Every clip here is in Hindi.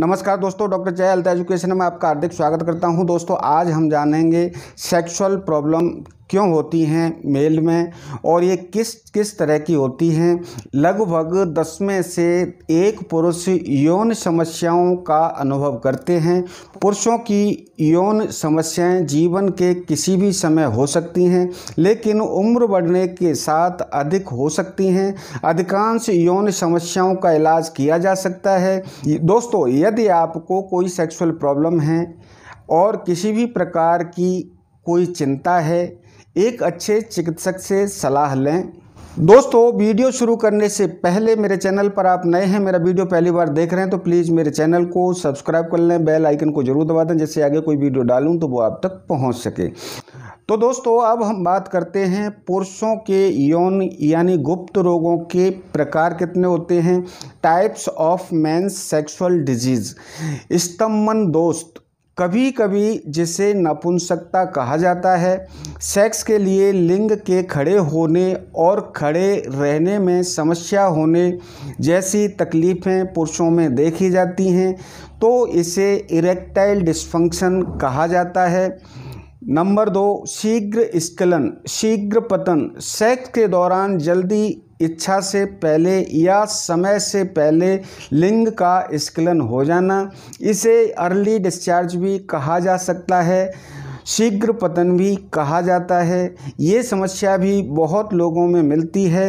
नमस्कार दोस्तों डॉक्टर जय अल्ता एजुकेशन में आपका हार्दिक स्वागत करता हूं दोस्तों आज हम जानेंगे सेक्सुअल प्रॉब्लम क्यों होती हैं मेल में और ये किस किस तरह की होती हैं लगभग दस में से एक पुरुष यौन समस्याओं का अनुभव करते हैं पुरुषों की यौन समस्याएं जीवन के किसी भी समय हो सकती हैं लेकिन उम्र बढ़ने के साथ अधिक हो सकती हैं अधिकांश यौन समस्याओं का इलाज किया जा सकता है दोस्तों यदि आपको कोई सेक्सुअल प्रॉब्लम है और किसी भी प्रकार की कोई चिंता है एक अच्छे चिकित्सक से सलाह लें दोस्तों वीडियो शुरू करने से पहले मेरे चैनल पर आप नए हैं मेरा वीडियो पहली बार देख रहे हैं तो प्लीज़ मेरे चैनल को सब्सक्राइब कर लें बेल आइकन को जरूर दबा दें जिससे आगे कोई वीडियो डालूं तो वो आप तक पहुंच सके तो दोस्तों अब हम बात करते हैं पुरुषों के यौन यानी गुप्त रोगों के प्रकार कितने होते हैं types of men sexual diseases स्तम्भन दोस्त कभी कभी जिसे नपुंसकता कहा जाता है सेक्स के लिए लिंग के खड़े होने और खड़े रहने में समस्या होने जैसी तकलीफ़ें पुरुषों में देखी जाती हैं तो इसे इरेक्टाइल डिस्फंक्शन कहा जाता है नंबर दो शीघ्र स्खलन शीघ्र पतन सेक्स के दौरान जल्दी इच्छा से पहले या समय से पहले लिंग का स्खलन हो जाना इसे अर्ली डिस्चार्ज भी कहा जा सकता है शीघ्र पतन भी कहा जाता है ये समस्या भी बहुत लोगों में मिलती है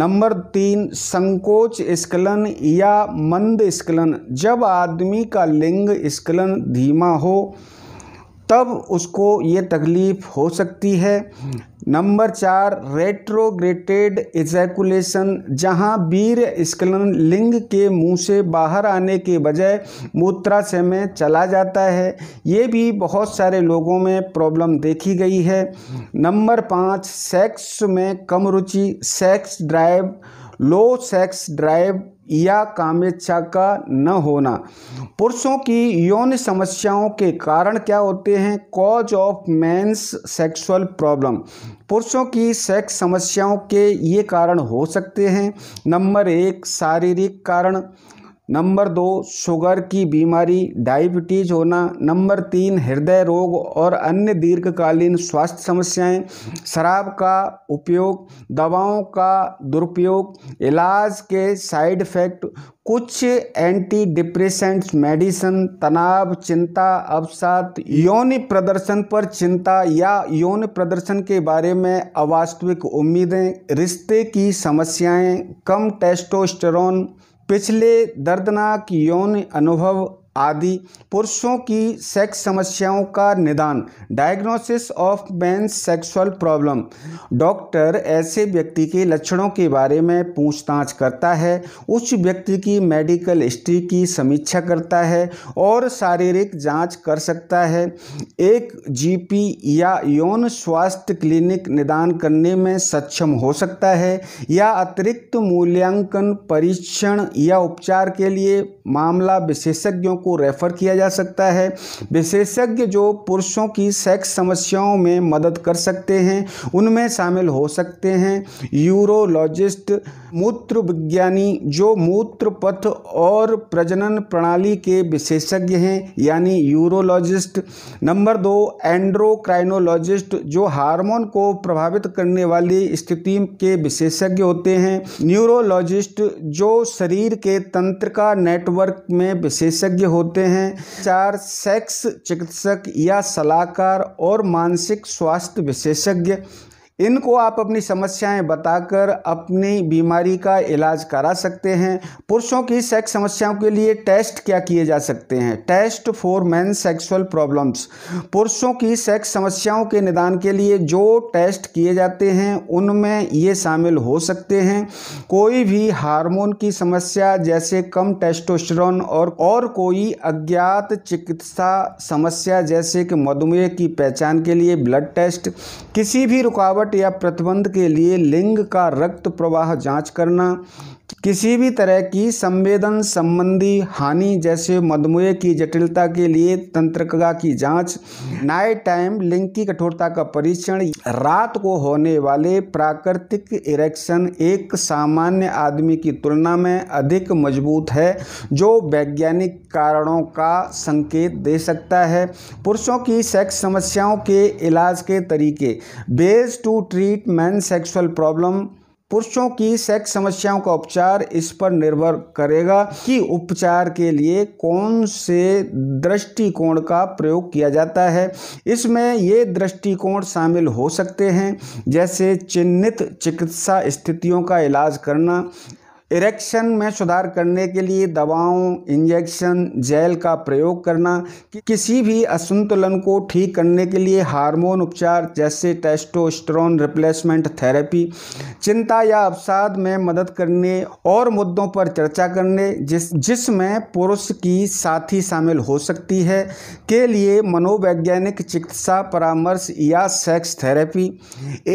नंबर तीन संकोच स्खलन या मंद स्खलन जब आदमी का लिंग स्खलन धीमा हो तब उसको ये तकलीफ़ हो सकती है नंबर चार रेट्रोग्रेटेड एजैकुलेशन जहां वीर स्कलन लिंग के मुंह से बाहर आने के बजाय मूत्राशय में चला जाता है ये भी बहुत सारे लोगों में प्रॉब्लम देखी गई है नंबर पाँच सेक्स में कम रुचि sex drive low sex drive या कामेच्छा का न होना पुरुषों की यौन समस्याओं के कारण क्या होते हैं cause of men's sexual problem पुरुषों की सेक्स समस्याओं के ये कारण हो सकते हैं नंबर एक शारीरिक कारण नंबर दो शुगर की बीमारी डायबिटीज होना नंबर तीन हृदय रोग और अन्य दीर्घकालीन स्वास्थ्य समस्याएं शराब का उपयोग दवाओं का दुरुपयोग इलाज के साइड इफ़ेक्ट कुछ एंटी डिप्रेशेंट मेडिसिन तनाव चिंता अवसाद यौन प्रदर्शन पर चिंता या यौन प्रदर्शन के बारे में अवास्तविक उम्मीदें रिश्ते की समस्याएं कम टेस्टोस्टेरोन पिछले दर्दनाक यौन अनुभव आदि पुरुषों की सेक्स समस्याओं का निदान diagnosis of man sexual problem doctor ऐसे व्यक्ति के लक्षणों के बारे में पूछताछ करता है उस व्यक्ति की मेडिकल हिस्ट्री की समीक्षा करता है और शारीरिक जांच कर सकता है एक जीपी या यौन स्वास्थ्य क्लिनिक निदान करने में सक्षम हो सकता है या अतिरिक्त मूल्यांकन परीक्षण या उपचार के लिए मामला विशेषज्ञों को को रेफ़र किया जा सकता है विशेषज्ञ जो पुरुषों की सेक्स समस्याओं में मदद कर सकते हैं उनमें शामिल हो सकते हैं यूरोलॉजिस्ट मूत्र विज्ञानी जो मूत्र पथ और प्रजनन प्रणाली के विशेषज्ञ हैं यानी यूरोलॉजिस्ट नंबर दो एंड्रोक्राइनोलॉजिस्ट जो हार्मोन को प्रभावित करने वाली स्थिति के विशेषज्ञ होते हैं न्यूरोलॉजिस्ट जो शरीर के तंत्रिका नेटवर्क में विशेषज्ञ होते हैं चार सेक्स चिकित्सक या सलाहकार और मानसिक स्वास्थ्य विशेषज्ञ इनको आप अपनी समस्याएं बताकर अपनी बीमारी का इलाज करा सकते हैं पुरुषों की सेक्स समस्याओं के लिए टेस्ट क्या किए जा सकते हैं test for man sexual problems पुरुषों की सेक्स समस्याओं के निदान के लिए जो टेस्ट किए जाते हैं उनमें ये शामिल हो सकते हैं कोई भी हार्मोन की समस्या जैसे कम टेस्टोस्टेरोन और और कोई अज्ञात चिकित्सा समस्या जैसे कि मधुमेह की पहचान के लिए ब्लड टेस्ट किसी भी रुकावट रुकावट या प्रतिबंध के लिए लिंग का रक्त प्रवाह जांच करना किसी भी तरह की संवेदन संबंधी हानि जैसे मधुमेह की जटिलता के लिए तंत्रिका की जांच नाइट टाइम लिंग की कठोरता का परीक्षण रात को होने वाले प्राकृतिक इरेक्शन एक सामान्य आदमी की तुलना में अधिक मजबूत है जो वैज्ञानिक कारणों का संकेत दे सकता है पुरुषों की सेक्स समस्याओं के इलाज के तरीके ways to treat man sexual problem पुरुषों की सेक्स समस्याओं का उपचार इस पर निर्भर करेगा कि उपचार के लिए कौन से दृष्टिकोण का प्रयोग किया जाता है इसमें ये दृष्टिकोण शामिल हो सकते हैं जैसे चिन्हित चिकित्सा स्थितियों का इलाज करना इरेक्शन में सुधार करने के लिए दवाओं इंजेक्शन जेल का प्रयोग करना कि किसी भी असंतुलन को ठीक करने के लिए हार्मोन उपचार जैसे टेस्टोस्टेरोन रिप्लेसमेंट थेरेपी चिंता या अवसाद में मदद करने और मुद्दों पर चर्चा करने जिस जिसमें पुरुष की साथी शामिल हो सकती है के लिए मनोवैज्ञानिक चिकित्सा परामर्श या सेक्स थेरेपी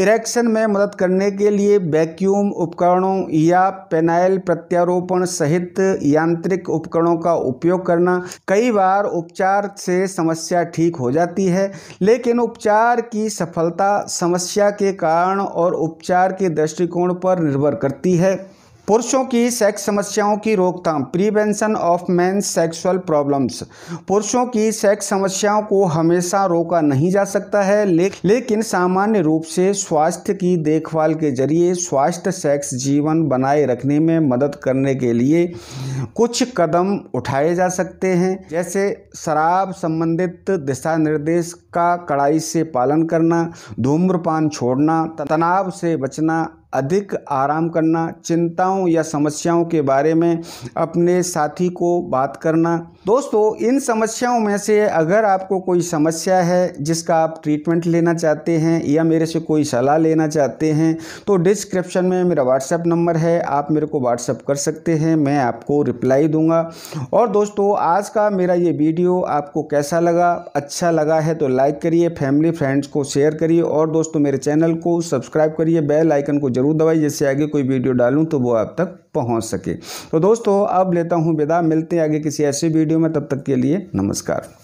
इरेक्शन में मदद करने के लिए वैक्यूम उपकरणों या पेना घायल प्रत्यारोपण सहित यांत्रिक उपकरणों का उपयोग करना कई बार उपचार से समस्या ठीक हो जाती है लेकिन उपचार की सफलता समस्या के कारण और उपचार के दृष्टिकोण पर निर्भर करती है पुरुषों की सेक्स समस्याओं की रोकथाम prevention of man sexual problems पुरुषों की सेक्स समस्याओं को हमेशा रोका नहीं जा सकता है ले, लेकिन सामान्य रूप से स्वास्थ्य की देखभाल के जरिए स्वास्थ्य सेक्स जीवन बनाए रखने में मदद करने के लिए कुछ कदम उठाए जा सकते हैं जैसे शराब संबंधित दिशा निर्देश का कड़ाई से पालन करना धूम्रपान छोड़ना तनाव से बचना अधिक आराम करना चिंताओं या समस्याओं के बारे में अपने साथी को बात करना दोस्तों इन समस्याओं में से अगर आपको कोई समस्या है जिसका आप ट्रीटमेंट लेना चाहते हैं या मेरे से कोई सलाह लेना चाहते हैं तो डिस्क्रिप्शन में मेरा व्हाट्सएप नंबर है आप मेरे को व्हाट्सएप कर सकते हैं मैं आपको रिप्लाई दूंगा और दोस्तों आज का मेरा ये वीडियो आपको कैसा लगा अच्छा लगा है तो लाइक करिए फैमिली फ्रेंड्स को शेयर करिए और दोस्तों मेरे चैनल को सब्सक्राइब करिए बेल आइकन को जरूर ज़रूर दबाई जिससे आगे कोई वीडियो डालूँ तो वो आप तक पहुँच सके तो दोस्तों अब लेता हूँ विदा मिलते हैं आगे किसी ऐसे वीडियो में तब तक के लिए नमस्कार